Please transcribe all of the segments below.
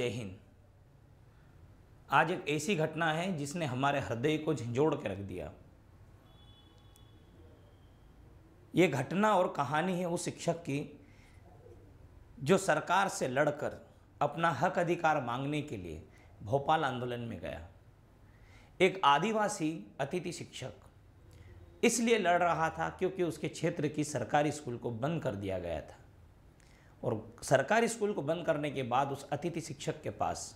जय हिंद आज एक ऐसी घटना है जिसने हमारे हृदय को झंझोड़ के रख दिया ये घटना और कहानी है उस शिक्षक की जो सरकार से लड़कर अपना हक अधिकार मांगने के लिए भोपाल आंदोलन में गया एक आदिवासी अतिथि शिक्षक इसलिए लड़ रहा था क्योंकि उसके क्षेत्र की सरकारी स्कूल को बंद कर दिया गया था और सरकारी स्कूल को बंद करने के बाद उस अतिथि शिक्षक के पास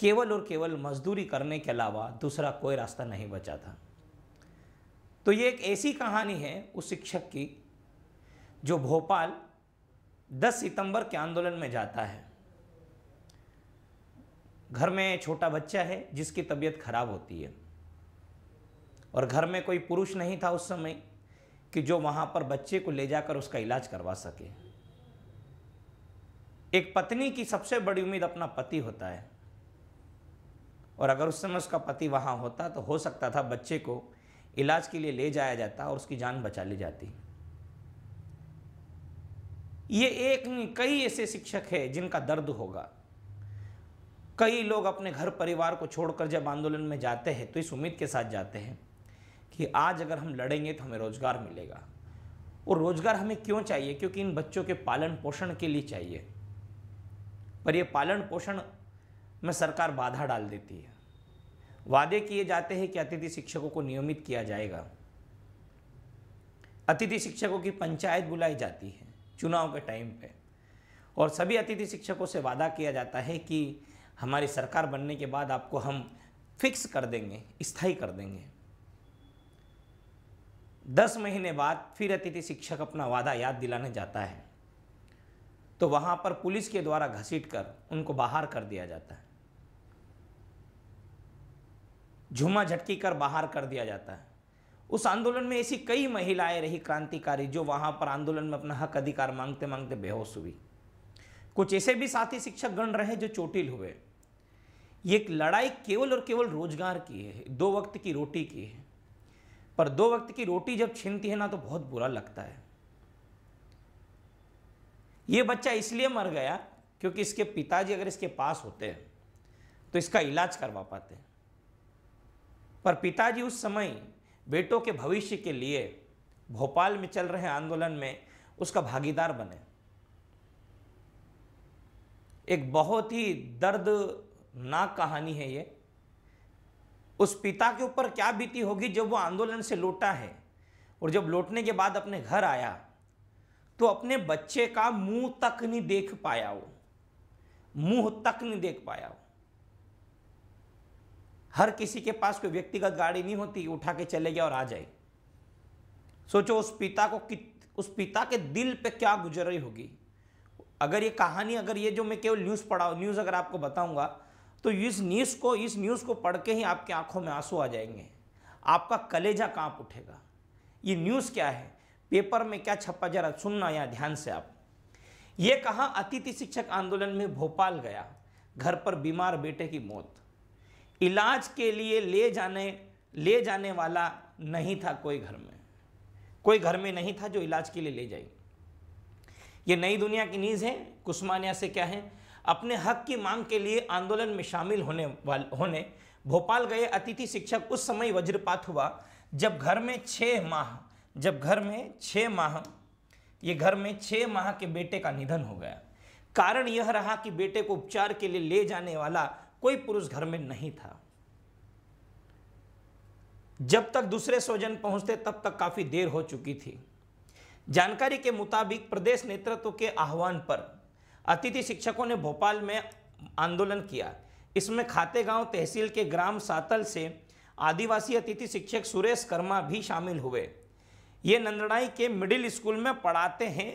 केवल और केवल मजदूरी करने के अलावा दूसरा कोई रास्ता नहीं बचा था तो ये एक ऐसी कहानी है उस शिक्षक की जो भोपाल 10 सितंबर के आंदोलन में जाता है घर में छोटा बच्चा है जिसकी तबीयत खराब होती है और घर में कोई पुरुष नहीं था उस समय कि जो वहाँ पर बच्चे को ले जाकर उसका इलाज करवा सके एक पत्नी की सबसे बड़ी उम्मीद अपना पति होता है और अगर उस समय उसका पति वहाँ होता तो हो सकता था बच्चे को इलाज के लिए ले जाया जाता और उसकी जान बचा ली जाती ये एक नहीं कई ऐसे शिक्षक हैं जिनका दर्द होगा कई लोग अपने घर परिवार को छोड़कर जब आंदोलन में जाते हैं तो इस उम्मीद के साथ जाते हैं कि आज अगर हम लड़ेंगे तो हमें रोज़गार मिलेगा और रोज़गार हमें क्यों चाहिए क्योंकि इन बच्चों के पालन पोषण के लिए चाहिए पर यह पालन पोषण में सरकार बाधा डाल देती है वादे किए जाते हैं कि अतिथि शिक्षकों को नियमित किया जाएगा अतिथि शिक्षकों की पंचायत बुलाई जाती है चुनाव के टाइम पे और सभी अतिथि शिक्षकों से वादा किया जाता है कि हमारी सरकार बनने के बाद आपको हम फिक्स कर देंगे स्थायी कर देंगे दस महीने बाद फिर अतिथि शिक्षक अपना वादा याद दिलाने जाता है तो वहां पर पुलिस के द्वारा घसीट कर उनको बाहर कर दिया जाता है झुमा झटकी कर बाहर कर दिया जाता है उस आंदोलन में ऐसी कई महिलाएं रही क्रांतिकारी जो वहां पर आंदोलन में अपना हक अधिकार मांगते मांगते बेहोश हुई कुछ ऐसे भी साथी शिक्षक गण रहे जो चोटिल हुए ये एक लड़ाई केवल और केवल रोजगार की है दो वक्त की रोटी की है पर दो वक्त की रोटी जब छीनती है ना तो बहुत बुरा लगता है ये बच्चा इसलिए मर गया क्योंकि इसके पिताजी अगर इसके पास होते हैं तो इसका इलाज करवा पाते पर पिताजी उस समय बेटों के भविष्य के लिए भोपाल में चल रहे आंदोलन में उसका भागीदार बने एक बहुत ही दर्दनाक कहानी है ये उस पिता के ऊपर क्या बीती होगी जब वो आंदोलन से लौटा है और जब लौटने के बाद अपने घर आया तो अपने बच्चे का मुंह तक नहीं देख पाया वो मुंह तक नहीं देख पाया वो हर किसी के पास कोई व्यक्तिगत गाड़ी नहीं होती उठा के चले गया और आ जाए सोचो उस पिता को कित उस पिता के दिल पे क्या गुजर रही होगी अगर ये कहानी अगर ये जो मैं केवल न्यूज़ पढ़ा न्यूज़ अगर आपको बताऊंगा तो इस न्यूज़ को इस न्यूज़ को पढ़ के ही आपकी आंखों में आंसू आ जाएंगे आपका कलेजा कांप उठेगा ये न्यूज़ क्या है पेपर में क्या छपा जरा सुनना या ध्यान से आप ये कहा अतिथि शिक्षक आंदोलन में भोपाल गया घर पर बीमार बेटे की मौत इलाज के लिए ले जाने ले जाने वाला नहीं था कोई घर में कोई घर में नहीं था जो इलाज के लिए ले जाए ये नई दुनिया की नीज है कुस्मानिया से क्या है अपने हक की मांग के लिए आंदोलन में शामिल होने वाले होने भोपाल गए अतिथि शिक्षक उस समय वज्रपात हुआ जब घर में छः माह जब घर में छः माह ये घर में छः माह के बेटे का निधन हो गया कारण यह रहा कि बेटे को उपचार के लिए ले जाने वाला कोई पुरुष घर में नहीं था जब तक दूसरे स्वजन पहुंचते तब तक काफ़ी देर हो चुकी थी जानकारी के मुताबिक प्रदेश नेतृत्व के आह्वान पर अतिथि शिक्षकों ने भोपाल में आंदोलन किया इसमें खातेगांव तहसील के ग्राम सातल से आदिवासी अतिथि शिक्षक सुरेश कर्मा भी शामिल हुए ये नंदड़ाई के मिडिल स्कूल में पढ़ाते हैं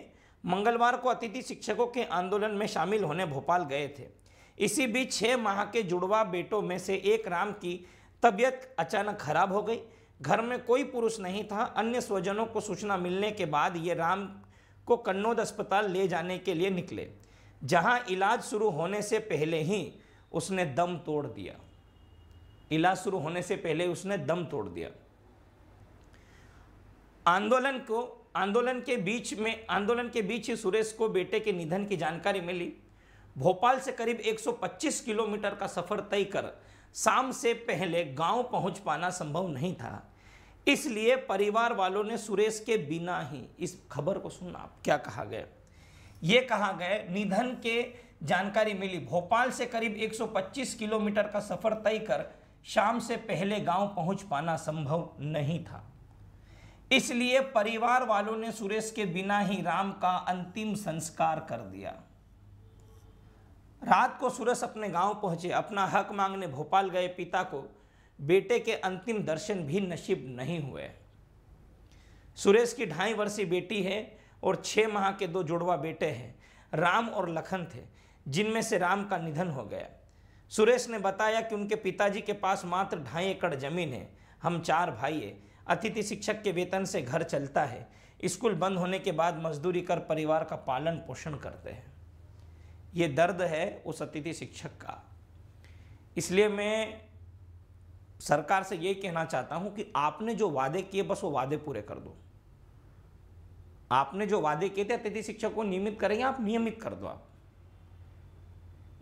मंगलवार को अतिथि शिक्षकों के आंदोलन में शामिल होने भोपाल गए थे इसी बीच छः माह के जुड़वा बेटों में से एक राम की तबीयत अचानक खराब हो गई घर में कोई पुरुष नहीं था अन्य स्वजनों को सूचना मिलने के बाद ये राम को कन्नौद अस्पताल ले जाने के लिए निकले जहां इलाज शुरू होने से पहले ही उसने दम तोड़ दिया इलाज शुरू होने से पहले उसने दम तोड़ दिया आंदोलन को आंदोलन के बीच में आंदोलन के बीच ही सुरेश को बेटे के निधन की जानकारी मिली भोपाल से करीब 125 किलोमीटर का सफ़र तय कर शाम से पहले गांव पहुंच पाना संभव नहीं था इसलिए परिवार वालों ने सुरेश के बिना ही इस खबर को सुना क्या कहा गया ये कहा गया निधन के जानकारी मिली भोपाल से करीब 125 किलोमीटर का सफ़र तय कर शाम से पहले गांव पहुंच पाना संभव नहीं था इसलिए परिवार वालों ने सुरेश के बिना ही राम का अंतिम संस्कार कर दिया रात को सुरेश अपने गांव पहुंचे अपना हक मांगने भोपाल गए पिता को बेटे के अंतिम दर्शन भी नसीब नहीं हुए सुरेश की ढाई वर्षीय बेटी है और छः माह के दो जुड़वा बेटे हैं राम और लखन थे जिनमें से राम का निधन हो गया सुरेश ने बताया कि उनके पिताजी के पास मात्र ढाई एकड़ जमीन है हम चार भाई हैं अतिथि शिक्षक के वेतन से घर चलता है स्कूल बंद होने के बाद मजदूरी कर परिवार का पालन पोषण करते हैं ये दर्द है उस अतिथि शिक्षक का इसलिए मैं सरकार से ये कहना चाहता हूँ कि आपने जो वादे किए बस वो वादे पूरे कर दो आपने जो वादे किए थे अतिथि शिक्षक को नियमित करेंगे आप नियमित कर दो आप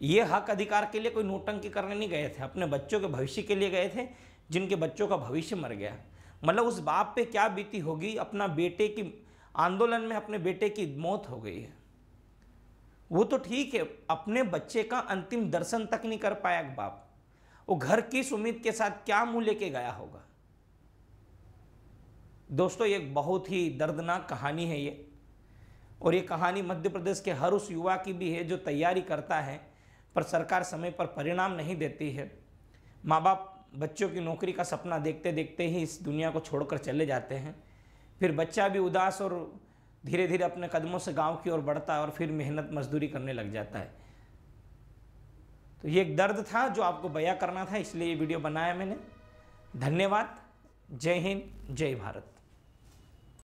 ये हक अधिकार के लिए कोई नोटंकी करने नहीं गए थे अपने बच्चों के भविष्य के लिए गए थे जिनके बच्चों का भविष्य मर गया मतलब उस बाप पे क्या बीती होगी अपना बेटे की आंदोलन में अपने बेटे की मौत हो गई है वो तो ठीक है अपने बच्चे का अंतिम दर्शन तक नहीं कर पाया बाप वो घर किस उम्मीद के साथ क्या मुंह लेके गया होगा दोस्तों ये बहुत ही दर्दनाक कहानी है ये और ये कहानी मध्य प्रदेश के हर उस युवा की भी है जो तैयारी करता है पर सरकार समय पर परिणाम नहीं देती है माँ बाप बच्चों की नौकरी का सपना देखते देखते ही इस दुनिया को छोड़कर चले जाते हैं फिर बच्चा भी उदास और धीरे धीरे अपने कदमों से गांव की ओर बढ़ता है और फिर मेहनत मजदूरी करने लग जाता है तो ये एक दर्द था जो आपको बया करना था इसलिए ये वीडियो बनाया मैंने धन्यवाद जय हिंद जय भारत